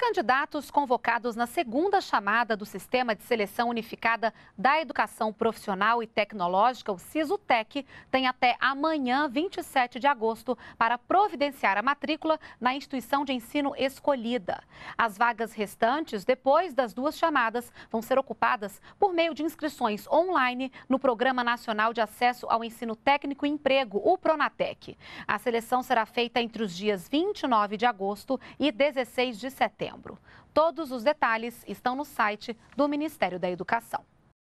candidatos convocados na segunda chamada do Sistema de Seleção Unificada da Educação Profissional e Tecnológica, o SISUTEC, têm até amanhã, 27 de agosto, para providenciar a matrícula na instituição de ensino escolhida. As vagas restantes, depois das duas chamadas, vão ser ocupadas por meio de inscrições online no Programa Nacional de Acesso ao Ensino Técnico e Emprego, o Pronatec. A seleção será feita entre os dias 29 de agosto e 16 de setembro setembro. Todos os detalhes estão no site do Ministério da Educação.